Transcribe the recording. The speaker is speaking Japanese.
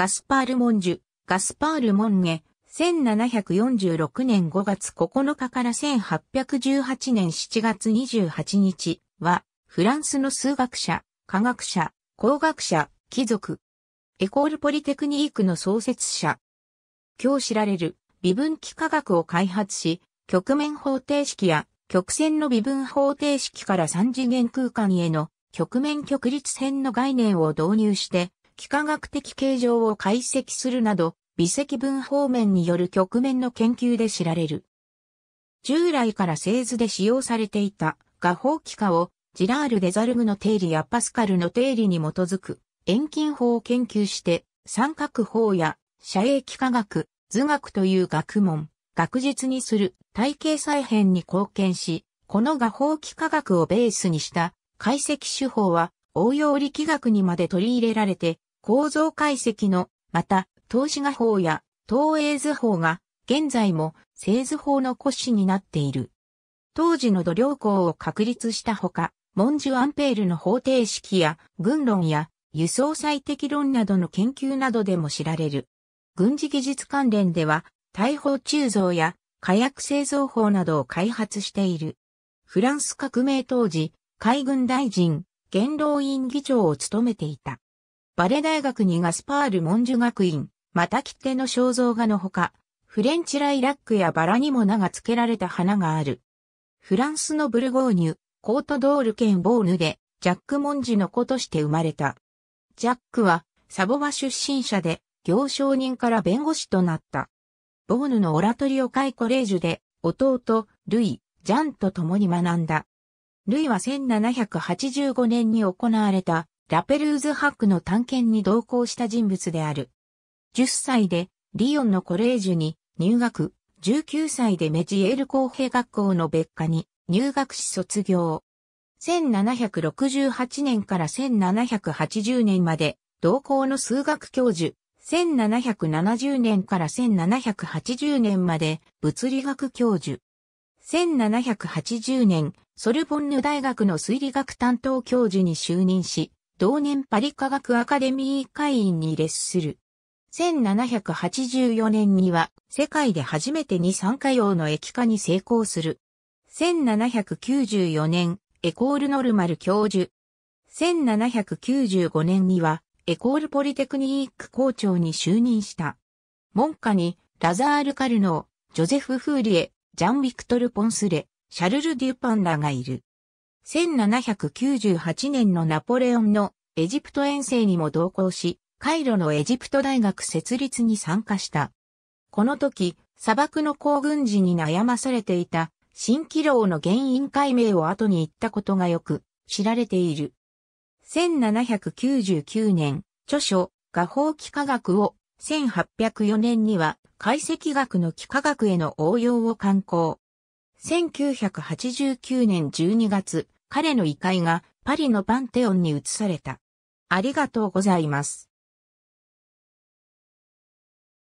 ガスパール・モンジュ、ガスパール・モンゲ、1746年5月9日から1818年7月28日は、フランスの数学者、科学者、工学者、貴族、エコールポリテクニークの創設者。今日知られる微分幾何学を開発し、局面方程式や曲線の微分方程式から三次元空間への局面曲率線の概念を導入して、幾何学的形状を解析するなど、微積分方面による局面の研究で知られる。従来から製図で使用されていた画法幾何をジラール・デザルグの定理やパスカルの定理に基づく遠近法を研究して三角法や射影幾何学、図学という学問、学術にする体系再編に貢献し、この画法幾何学をベースにした解析手法は応用力学にまで取り入れられて構造解析の、また、投資画法や、投影図法が、現在も、製図法の骨子になっている。当時の度量工を確立したほか、モンジュ・アンペールの方程式や、軍論や、輸送最適論などの研究などでも知られる。軍事技術関連では、大砲鋳造や火薬製造法などを開発している。フランス革命当時、海軍大臣、元老院議長を務めていた。バレ大学にガスパール文殊学院、また切手の肖像画のほか、フレンチライラックやバラにも名が付けられた花がある。フランスのブルゴーニュ、コートドール県ボーヌで、ジャック・モンジの子として生まれた。ジャックは、サボワ出身者で、行商人から弁護士となった。ボーヌのオラトリオ会コレージュで、弟、ルイ、ジャンと共に学んだ。ルイは1785年に行われたラペルーズ博の探検に同行した人物である。10歳でリヨンのコレージュに入学、19歳でメジエール公平学校の別科に入学し卒業。1768年から1780年まで同校の数学教授、1770年から1780年まで物理学教授。1780年、ソルボンヌ大学の推理学担当教授に就任し、同年パリ科学アカデミー会員に列する。1784年には世界で初めて二酸化用の液化に成功する。1794年、エコールノルマル教授。1795年にはエコールポリテクニック校長に就任した。門下にラザール・カルノー、ジョゼフ・フーリエ、ジャン・ビクトル・ポンスレ、シャルル・デュパンらがいる。1798年のナポレオンのエジプト遠征にも同行し、カイロのエジプト大学設立に参加した。この時、砂漠の行軍時に悩まされていた、蜃気楼の原因解明を後に行ったことがよく知られている。1799年、著書、画法幾何学を、1804年には、解析学の幾何学への応用を刊行。1989年12月、彼の遺骸がパリのパンテオンに移された。ありがとうございます。